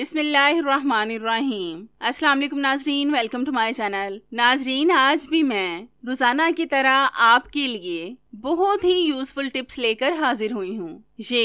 बिसमीम अस्सलाम नाजरीन वेलकम टू माय चैनल नाजरीन आज भी मैं रोज़ाना की तरह आपके लिए बहुत ही यूज़फुल टिप्स लेकर हाजिर हुई हूँ ये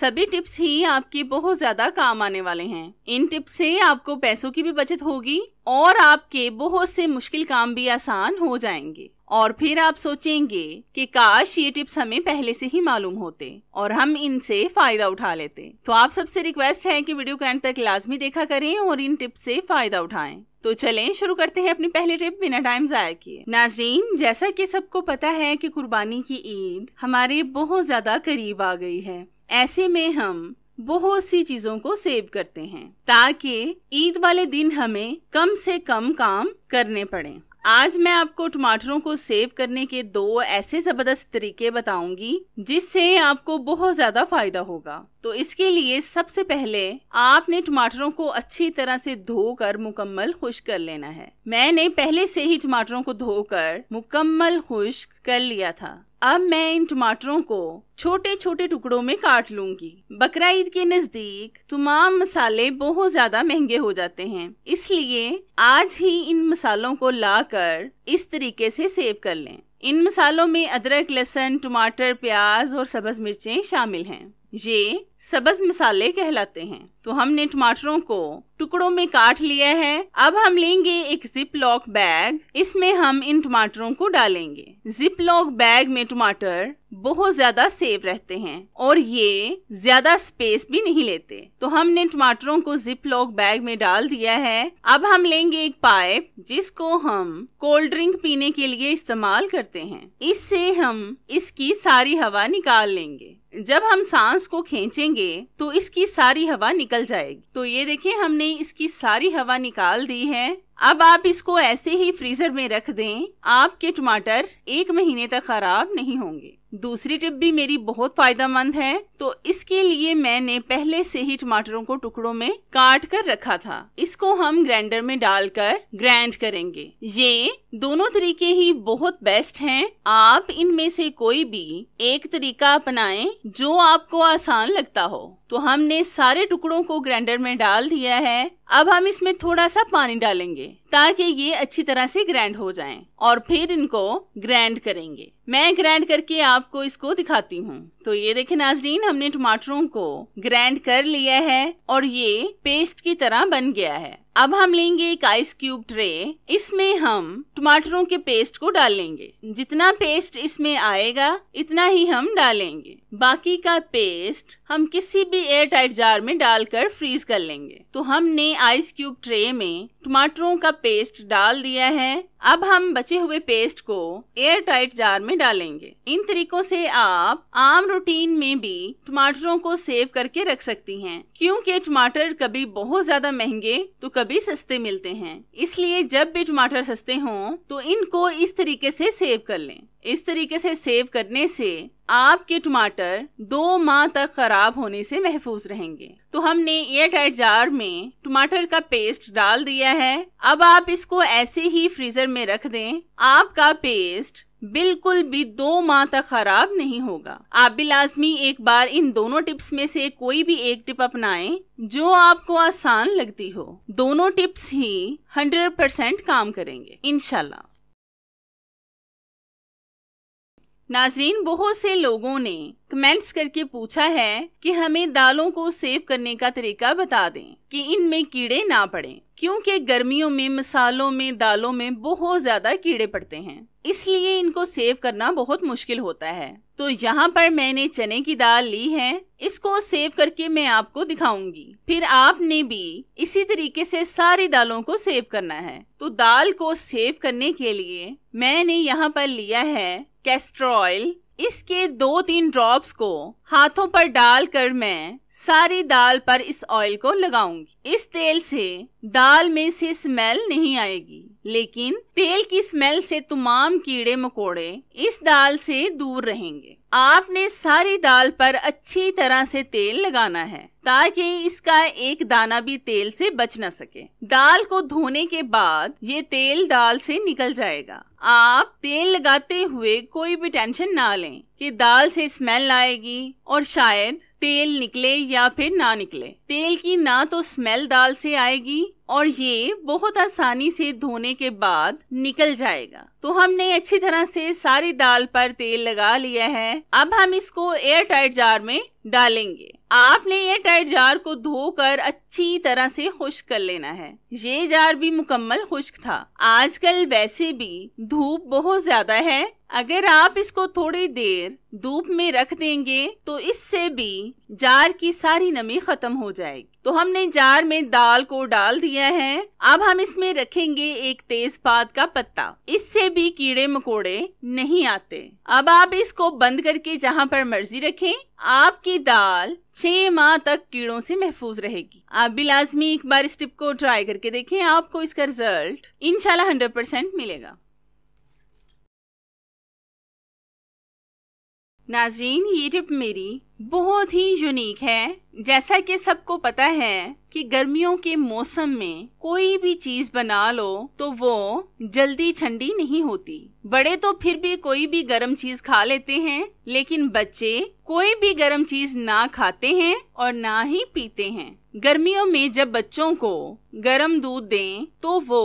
सभी टिप्स ही आपके बहुत ज़्यादा काम आने वाले हैं इन टिप्स से आपको पैसों की भी बचत होगी और आपके बहुत से मुश्किल काम भी आसान हो जाएंगे और फिर आप सोचेंगे कि काश ये टिप्स हमें पहले से ही मालूम होते और हम इनसे फायदा उठा लेते तो आप सबसे रिक्वेस्ट है कि वीडियो के एंड तक लाजमी देखा करें और इन टिप्स से फायदा उठाएं तो चलें शुरू करते हैं अपनी पहली ट्रिप बिना टाइम जाया किए नाजरीन जैसा कि सबको पता है कि कुर्बानी की ईद हमारे बहुत ज्यादा करीब आ गई है ऐसे में हम बहुत सी चीजों को सेव करते हैं ताकि ईद वाले दिन हमें कम से कम काम करने पड़े आज मैं आपको टमाटरों को सेव करने के दो ऐसे ज़बरदस्त तरीके बताऊंगी जिससे आपको बहुत ज़्यादा फायदा होगा तो इसके लिए सबसे पहले आपने टमाटरों को अच्छी तरह से धोकर मुकम्मल खुश कर लेना है मैंने पहले से ही टमाटरों को धोकर मुकम्मल खुश कर लिया था अब मैं इन टमाटरों को छोटे छोटे टुकड़ों में काट लूंगी बकरा ईद के नजदीक तमाम मसाले बहुत ज्यादा महंगे हो जाते हैं इसलिए आज ही इन मसालों को लाकर इस तरीके से सेव कर लें इन मसालों में अदरक लहसुन टमाटर प्याज और सब्ज मिर्चें शामिल हैं ये सबज मसाले कहलाते हैं तो हमने टमाटरों को टुकड़ों में काट लिया है अब हम लेंगे एक जिप लॉक बैग इसमें हम इन टमाटरों को डालेंगे जिप लॉक बैग में टमाटर बहुत ज्यादा सेव रहते हैं और ये ज्यादा स्पेस भी नहीं लेते तो हमने टमाटरों को जिप लॉक बैग में डाल दिया है अब हम लेंगे एक पाइप जिसको हम कोल्ड ड्रिंक पीने के लिए इस्तेमाल करते हैं इससे हम इसकी सारी हवा निकाल लेंगे जब हम सांस को खींचेंगे तो इसकी सारी हवा निकल जाएगी तो ये देखिए हमने इसकी सारी हवा निकाल दी है अब आप इसको ऐसे ही फ्रीजर में रख दें आपके टमाटर एक महीने तक खराब नहीं होंगे दूसरी टिप भी मेरी बहुत फायदेमंद है तो इसके लिए मैंने पहले से ही टमाटरों को टुकड़ों में काट कर रखा था इसको हम ग्राइंडर में डालकर ग्राइंड करेंगे ये दोनों तरीके ही बहुत बेस्ट हैं आप इनमें से कोई भी एक तरीका अपनाएं जो आपको आसान लगता हो तो हमने सारे टुकड़ों को ग्राइंडर में डाल दिया है अब हम इसमें थोड़ा सा पानी डालेंगे ताकि ये अच्छी तरह से ग्राइंड हो जाएं और फिर इनको ग्राइंड करेंगे मैं ग्राइंड करके आपको इसको दिखाती हूँ तो ये देखें नाजरीन हमने टमाटरों को ग्राइंड कर लिया है और ये पेस्ट की तरह बन गया है अब हम लेंगे एक आइस क्यूब ट्रे इसमें हम टमाटरों के पेस्ट को डालेंगे जितना पेस्ट इसमें आएगा इतना ही हम डालेंगे बाकी का पेस्ट हम किसी भी एयर टाइट जार में डालकर फ्रीज कर लेंगे तो हमने आइस क्यूब ट्रे में टमाटरों का पेस्ट डाल दिया है अब हम बचे हुए पेस्ट को एयर टाइट जार में डालेंगे इन तरीकों से आप आम रूटीन में भी टमाटरों को सेव करके रख सकती हैं क्योंकि टमाटर कभी बहुत ज्यादा महंगे तो कभी सस्ते मिलते हैं इसलिए जब भी टमाटर सस्ते हों तो इनको इस तरीके से सेव कर लें इस तरीके से सेव करने से आपके टमाटर दो माह तक खराब होने से महफूज रहेंगे तो हमने एयर टाइट जार में टमाटर का पेस्ट डाल दिया है अब आप इसको ऐसे ही फ्रीजर में रख दें आपका पेस्ट बिल्कुल भी दो माह तक खराब नहीं होगा आप भी लाजमी एक बार इन दोनों टिप्स में से कोई भी एक टिप अपनाएं जो आपको आसान लगती हो दोनों टिप्स ही 100% काम करेंगे इनशाला नाजरीन बहुत से लोगों ने कमेंट्स करके पूछा है कि हमें दालों को सेव करने का तरीका बता दें कि इनमें कीड़े ना पड़े क्योंकि गर्मियों में मसालों में दालों में बहुत ज्यादा कीड़े पड़ते हैं इसलिए इनको सेव करना बहुत मुश्किल होता है तो यहाँ पर मैंने चने की दाल ली है इसको सेव करके मैं आपको दिखाऊंगी फिर आपने भी इसी तरीके से सारी दालों को सेव करना है तो दाल को सेव करने के लिए मैंने यहाँ पर लिया है कैस्ट्रॉयल ऑयल इसके दो तीन ड्रॉप्स को हाथों पर डालकर मैं सारी दाल पर इस ऑयल को लगाऊंगी इस तेल से दाल में से स्मेल नहीं आएगी लेकिन तेल की स्मेल से तमाम कीड़े मकोड़े इस दाल से दूर रहेंगे आपने सारी दाल पर अच्छी तरह से तेल लगाना है ताकि इसका एक दाना भी तेल से बच न सके दाल को धोने के बाद ये तेल दाल से निकल जाएगा आप तेल लगाते हुए कोई भी टेंशन ना लें कि दाल से स्मेल आएगी और शायद तेल निकले या फिर ना निकले तेल की ना तो स्मेल दाल से आएगी और ये बहुत आसानी से धोने के बाद निकल जाएगा तो हमने अच्छी तरह से सारी दाल पर तेल लगा लिया है अब हम इसको एयर टाइट जार में डालेंगे आपने एयर टाइट जार को धोकर अच्छी तरह से खुश्क कर लेना है ये जार भी मुकम्मल खुश्क था आजकल वैसे भी धूप बहुत ज्यादा है अगर आप इसको थोड़ी देर धूप में रख देंगे तो इससे भी जार की सारी नमी खत्म हो जाएगी तो हमने जार में दाल को डाल दिया है अब हम इसमें रखेंगे एक तेज पात का पत्ता इससे भी कीड़े मकोड़े नहीं आते अब आप इसको बंद करके जहाँ पर मर्जी रखें आपकी दाल छह माह तक कीड़ों से महफूज रहेगी आप भी लाजमी एक बार इस टिप को ट्राई करके देखें आपको इसका रिजल्ट इनशाला हंड्रेड परसेंट मिलेगा नाजीन ये टिप मेरी बहुत ही यूनिक है जैसा कि सबको पता है कि गर्मियों के मौसम में कोई भी चीज बना लो तो वो जल्दी ठंडी नहीं होती बड़े तो फिर भी कोई भी गर्म चीज खा लेते हैं लेकिन बच्चे कोई भी गर्म चीज ना खाते हैं और ना ही पीते हैं गर्मियों में जब बच्चों को गर्म दूध दें तो वो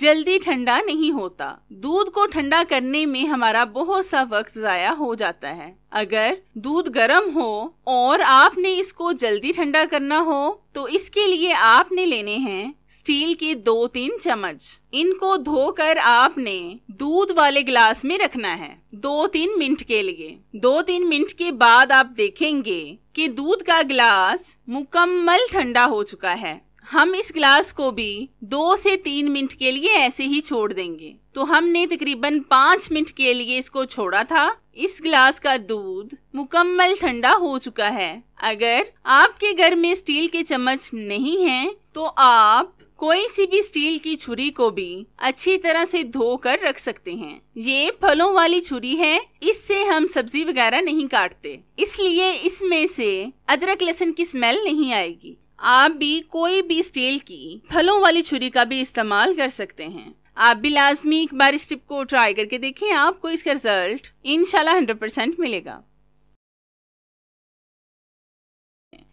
जल्दी ठंडा नहीं होता दूध को ठंडा करने में हमारा बहुत सा वक्त जाया हो जाता है अगर दूध गर्म हो और आपने इसको जल्दी ठंडा करना हो तो इसके लिए आपने लेने हैं स्टील के दो तीन चम्मच इनको धोकर आपने दूध वाले गिलास में रखना है दो तीन मिनट के लिए दो तीन मिनट के बाद आप देखेंगे कि दूध का ग्लास मुकम्मल ठंडा हो चुका है हम इस ग्लास को भी दो से तीन मिनट के लिए ऐसे ही छोड़ देंगे तो हमने तकरीबन पाँच मिनट के लिए इसको छोड़ा था इस ग्लास का दूध मुकम्मल ठंडा हो चुका है अगर आपके घर में स्टील के चम्मच नहीं हैं, तो आप कोई सी भी स्टील की छुरी को भी अच्छी तरह से धो कर रख सकते हैं ये फलों वाली छुरी है इससे हम सब्जी वगैरह नहीं काटते इसलिए इसमें से अदरक लहसुन की स्मेल नहीं आएगी आप भी कोई भी स्टील की फलों वाली छुरी का भी इस्तेमाल कर सकते हैं आप भी लाजमी एक बार इस टिप को ट्राई करके देखें आपको इसका रिजल्ट इनशाला हंड्रेड परसेंट मिलेगा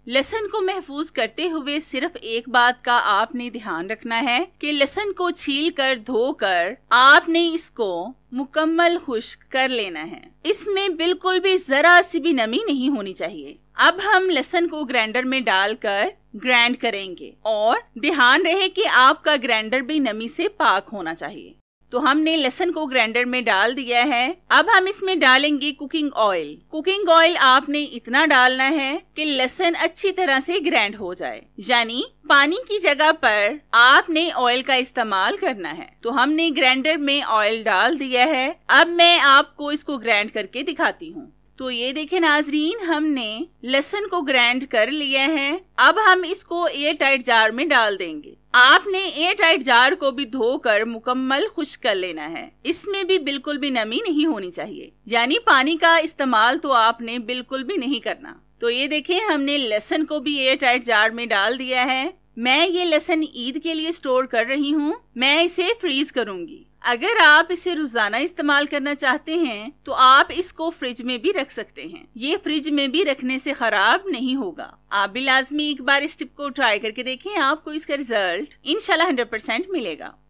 लहसन को महफूज करते हुए सिर्फ एक बात का आपने ध्यान रखना है कि लेसन को छील कर धोकर आपने इसको मुकम्मल खुश्क कर लेना है इसमें बिल्कुल भी जरा सी भी नमी नहीं होनी चाहिए अब हम लेसन को ग्राइंडर में डालकर ग्राइंड करेंगे और ध्यान रहे कि आपका ग्राइंडर भी नमी से पाक होना चाहिए तो हमने लहसन को ग्राइंडर में डाल दिया है अब हम इसमें डालेंगे कुकिंग ऑयल कुकिंग ऑयल आपने इतना डालना है कि लहसन अच्छी तरह से ग्राइंड हो जाए यानी पानी की जगह पर आपने ऑयल का इस्तेमाल करना है तो हमने ग्राइंडर में ऑयल डाल दिया है अब मैं आपको इसको ग्राइंड करके दिखाती हूँ तो ये देखे नाजरीन हमने लहसन को ग्राइंड कर लिया है अब हम इसको एयर टाइट जार में डाल देंगे आपने टाइट जार को भी धोकर मुकम्मल खुश कर लेना है इसमें भी बिल्कुल भी नमी नहीं होनी चाहिए यानी पानी का इस्तेमाल तो आपने बिल्कुल भी नहीं करना तो ये देखे हमने लहसन को भी एयर टाइट जार में डाल दिया है मैं ये लहसन ईद के लिए स्टोर कर रही हूँ मैं इसे फ्रीज करूंगी अगर आप इसे रोजाना इस्तेमाल करना चाहते हैं तो आप इसको फ्रिज में भी रख सकते हैं ये फ्रिज में भी रखने से खराब नहीं होगा आप भी लाजमी एक बार इस टिप को ट्राई करके देखें आपको इसका रिजल्ट इनशाला हंड्रेड परसेंट मिलेगा